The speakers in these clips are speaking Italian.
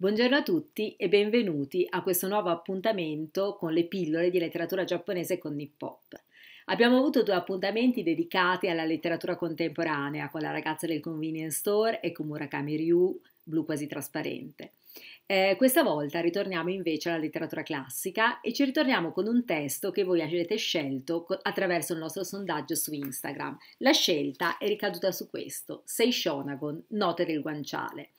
Buongiorno a tutti e benvenuti a questo nuovo appuntamento con le pillole di letteratura giapponese con Nippop. Abbiamo avuto due appuntamenti dedicati alla letteratura contemporanea con la ragazza del convenience store e con Murakami Ryu, blu quasi trasparente. Eh, questa volta ritorniamo invece alla letteratura classica e ci ritorniamo con un testo che voi avete scelto attraverso il nostro sondaggio su Instagram. La scelta è ricaduta su questo, Sei Shonagon, Note del guanciale.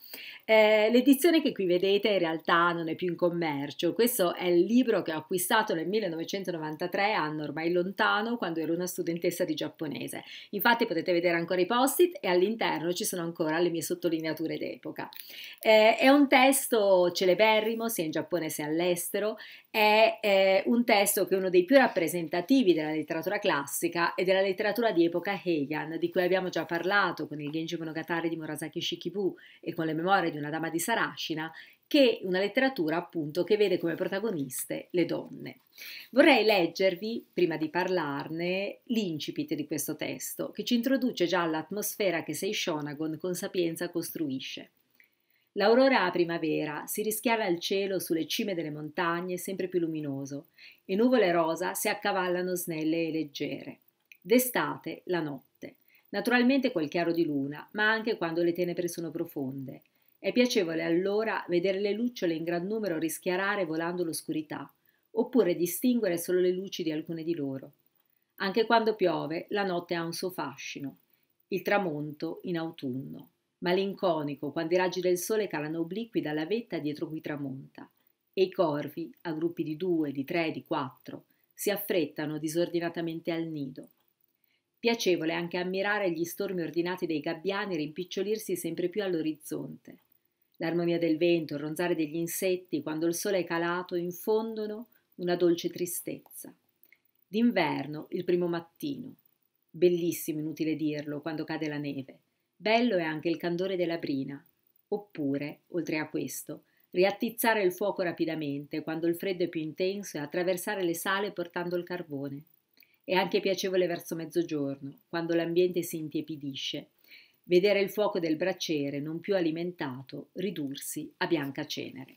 Eh, l'edizione che qui vedete in realtà non è più in commercio, questo è il libro che ho acquistato nel 1993, anno ormai lontano, quando ero una studentessa di giapponese. Infatti potete vedere ancora i post-it e all'interno ci sono ancora le mie sottolineature d'epoca. Eh, è un testo celeberrimo sia in Giappone sia all'estero, è eh, un testo che è uno dei più rappresentativi della letteratura classica e della letteratura di epoca Heian, di cui abbiamo già parlato con il Genji Monogatari di Murasaki Shikibu e con le memorie di una dama di Sarashina, che è una letteratura appunto che vede come protagoniste le donne. Vorrei leggervi, prima di parlarne, l'incipit di questo testo, che ci introduce già all'atmosfera che Sei Shonagon con sapienza costruisce. L'aurora a primavera si rischiara al cielo sulle cime delle montagne sempre più luminoso e nuvole rosa si accavallano snelle e leggere. D'estate la notte, naturalmente col chiaro di luna, ma anche quando le tenebre sono profonde. È piacevole allora vedere le lucciole in gran numero rischiarare volando l'oscurità, oppure distinguere solo le luci di alcune di loro. Anche quando piove, la notte ha un suo fascino, il tramonto in autunno malinconico quando i raggi del sole calano obliqui dalla vetta dietro cui tramonta, e i corvi, a gruppi di due, di tre, di quattro, si affrettano disordinatamente al nido. Piacevole anche ammirare gli stormi ordinati dei gabbiani rimpicciolirsi sempre più all'orizzonte. L'armonia del vento, il ronzare degli insetti, quando il sole è calato, infondono una dolce tristezza. D'inverno, il primo mattino. Bellissimo, inutile dirlo, quando cade la neve. Bello è anche il candore della brina. Oppure, oltre a questo, riattizzare il fuoco rapidamente quando il freddo è più intenso e attraversare le sale portando il carbone. È anche piacevole verso mezzogiorno, quando l'ambiente si intiepidisce vedere il fuoco del braciere non più alimentato ridursi a bianca cenere.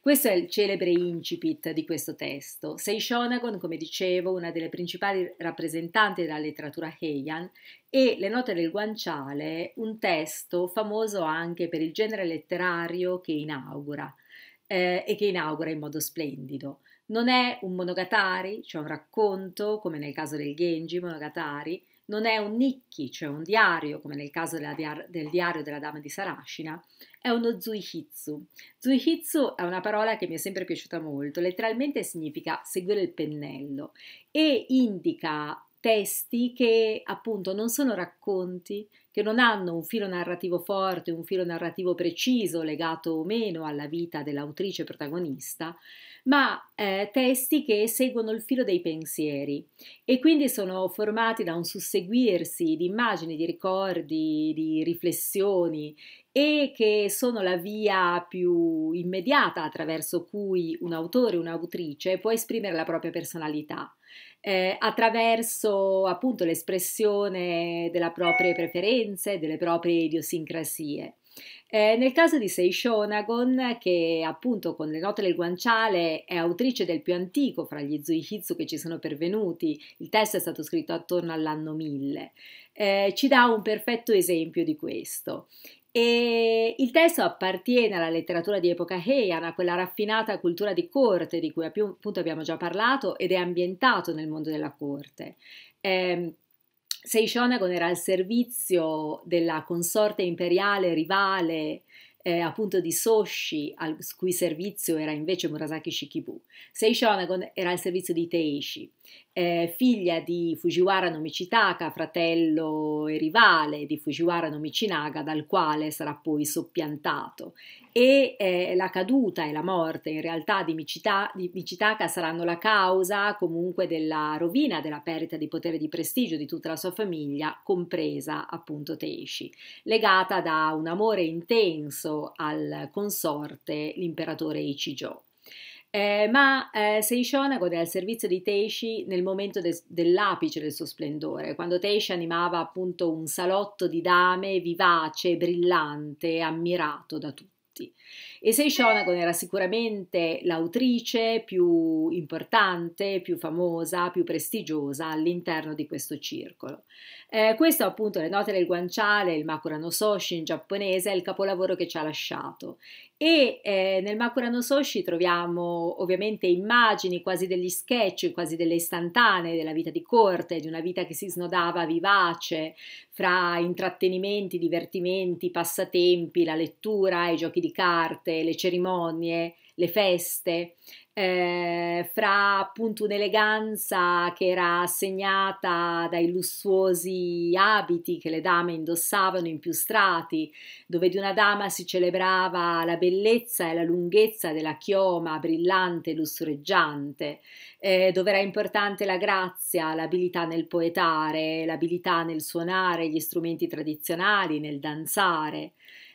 Questo è il celebre incipit di questo testo. Sei Shonagon, come dicevo, una delle principali rappresentanti della letteratura Heian, e Le note del guanciale, un testo famoso anche per il genere letterario che inaugura eh, e che inaugura in modo splendido. Non è un monogatari, cioè un racconto, come nel caso del Genji Monogatari, non è un nicchi, cioè un diario, come nel caso diar- del diario della dama di Sarashina, è uno zuihitsu. Zuihitsu è una parola che mi è sempre piaciuta molto, letteralmente significa seguire il pennello e indica testi che appunto non sono racconti, che non hanno un filo narrativo forte, un filo narrativo preciso legato o meno alla vita dell'autrice protagonista, ma eh, testi che seguono il filo dei pensieri e quindi sono formati da un susseguirsi di immagini, di ricordi, di riflessioni e che sono la via più immediata attraverso cui un autore un'autrice può esprimere la propria personalità. Eh, attraverso appunto l'espressione delle proprie preferenze, delle proprie idiosincrasie. Eh, nel caso di Sei Shonagon, che appunto con le note del guanciale è autrice del più antico fra gli Zuihitsu che ci sono pervenuti, il testo è stato scritto attorno all'anno 1000, eh, ci dà un perfetto esempio di questo. E il testo appartiene alla letteratura di epoca Heian, a quella raffinata cultura di corte di cui appunto abbiamo già parlato ed è ambientato nel mondo della corte. Eh, sei Shonagon era al servizio della consorte imperiale rivale eh, appunto di Soshi, al cui servizio era invece Murasaki Shikibu. Sei Shonagon era al servizio di Teishi eh, figlia di Fujiwara no Michitaka, fratello e rivale di Fujiwara no Michinaga, dal quale sarà poi soppiantato. E eh, la caduta e la morte in realtà di, Michita, di Michitaka saranno la causa comunque della rovina, della perdita di potere e di prestigio di tutta la sua famiglia, compresa appunto Teishi, legata da un amore intenso al consorte, l'imperatore Ichijo. Eh, ma eh, Seishonago era al servizio di Teishi nel momento de- dell'apice del suo splendore, quando Teishi animava appunto un salotto di dame vivace, brillante, ammirato da tutti. E Sei Shonagon era sicuramente l'autrice più importante, più famosa, più prestigiosa all'interno di questo circolo. Eh, questo appunto le note del guanciale, il Makura no Soshi in giapponese, è il capolavoro che ci ha lasciato e eh, nel Makurano Soshi troviamo ovviamente immagini quasi degli sketch, quasi delle istantanee della vita di corte, di una vita che si snodava vivace fra intrattenimenti, divertimenti, passatempi, la lettura, i giochi di carte, le cerimonie, le feste eh, fra appunto un'eleganza che era segnata dai lussuosi abiti che le dame indossavano in più strati, dove di una dama si celebrava la bellezza e la lunghezza della chioma brillante e lussureggiante, eh, dove era importante la grazia, l'abilità nel poetare, l'abilità nel suonare gli strumenti tradizionali, nel danzare.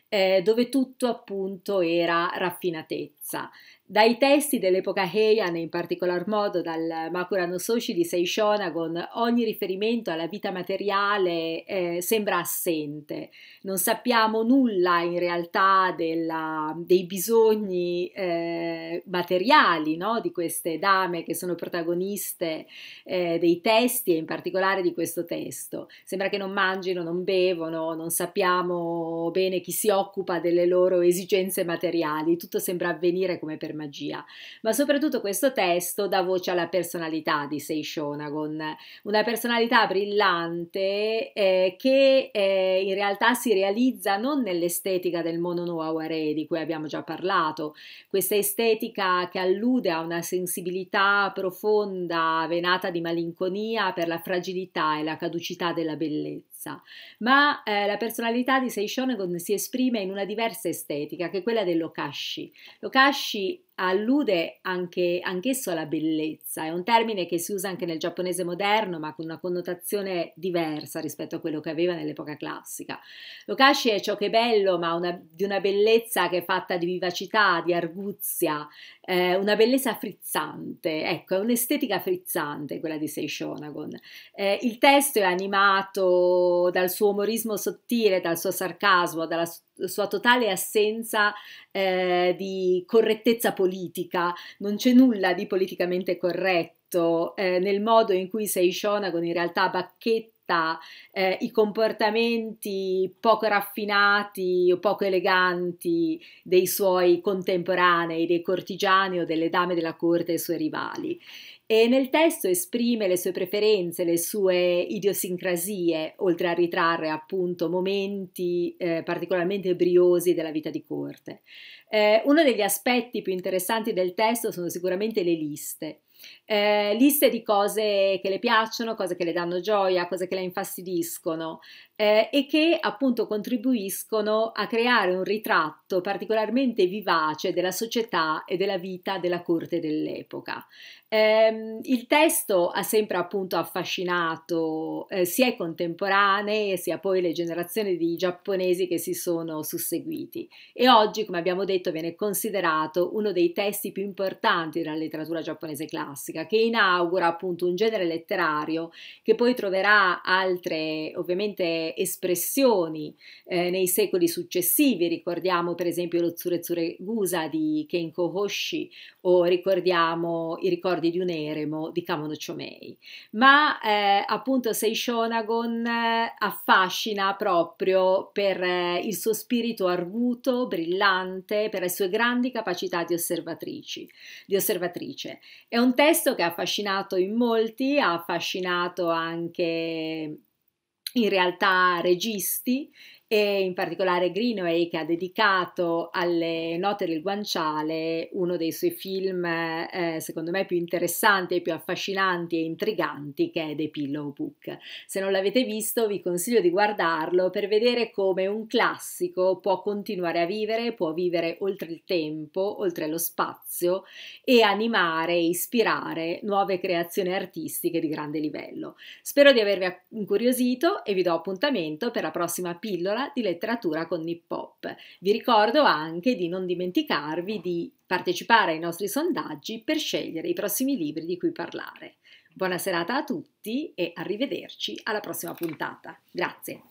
Eh, dove tutto appunto era raffinatezza. Dai testi dell'epoca Heian, e in particolar modo dal Makura no Soshi di Seishonagon, ogni riferimento alla vita materiale eh, sembra assente. Non sappiamo nulla in realtà della, dei bisogni eh, materiali no? di queste dame che sono protagoniste eh, dei testi e in particolare di questo testo. Sembra che non mangino, non bevono, non sappiamo bene chi si occupa delle loro esigenze materiali. Tutto sembra avvenire come per magia, ma soprattutto questo testo dà voce alla personalità di Sei Shonagon, una personalità brillante eh, che eh, in realtà si realizza non nell'estetica del mono aware di cui abbiamo già parlato, questa estetica che allude a una sensibilità profonda venata di malinconia per la fragilità e la caducità della bellezza, ma eh, la personalità di Sei Shonagon si esprime in una diversa estetica che è quella dell'okashi. L'okashi allude anche, anch'esso alla bellezza, è un termine che si usa anche nel giapponese moderno ma con una connotazione diversa rispetto a quello che aveva nell'epoca classica. Lokashi è ciò che è bello ma una, di una bellezza che è fatta di vivacità, di arguzia, eh, una bellezza frizzante, ecco è un'estetica frizzante quella di Sei Shonagon. Eh, il testo è animato dal suo umorismo sottile, dal suo sarcasmo, dalla sua totale assenza eh, di correttezza politica, non c'è nulla di politicamente corretto eh, nel modo in cui sei Seishonagon in realtà bacchetta eh, i comportamenti poco raffinati o poco eleganti dei suoi contemporanei, dei cortigiani o delle dame della corte e dei suoi rivali e nel testo esprime le sue preferenze, le sue idiosincrasie, oltre a ritrarre appunto momenti eh, particolarmente briosi della vita di corte. Eh, uno degli aspetti più interessanti del testo sono sicuramente le liste. Eh, liste di cose che le piacciono, cose che le danno gioia, cose che la infastidiscono eh, e che appunto contribuiscono a creare un ritratto particolarmente vivace della società e della vita della corte dell'epoca. Eh, il testo ha sempre appunto affascinato eh, sia i contemporanei sia poi le generazioni di giapponesi che si sono susseguiti e oggi, come abbiamo detto, viene considerato uno dei testi più importanti della letteratura giapponese classica che inaugura appunto un genere letterario che poi troverà altre ovviamente espressioni eh, nei secoli successivi, ricordiamo per esempio lo Tsure Tsure Gusa di Kenko Hoshi o ricordiamo i ricordi di un eremo di Kamono Chomei, ma eh, appunto Seishonagon eh, affascina proprio per eh, il suo spirito arguto, brillante, per le sue grandi capacità di, osservatrici, di osservatrice. È un testo che ha affascinato in molti, ha affascinato anche in realtà registi e in particolare Greenway che ha dedicato alle note del guanciale uno dei suoi film eh, secondo me più interessanti più affascinanti e intriganti che è The Pillow Book. Se non l'avete visto vi consiglio di guardarlo per vedere come un classico può continuare a vivere, può vivere oltre il tempo, oltre lo spazio e animare e ispirare nuove creazioni artistiche di grande livello. Spero di avervi incuriosito e vi do appuntamento per la prossima pillola scuola di letteratura con Nip Hop. Vi ricordo anche di non dimenticarvi di partecipare ai nostri sondaggi per scegliere i prossimi libri di cui parlare. Buona serata a tutti e arrivederci alla prossima puntata. Grazie.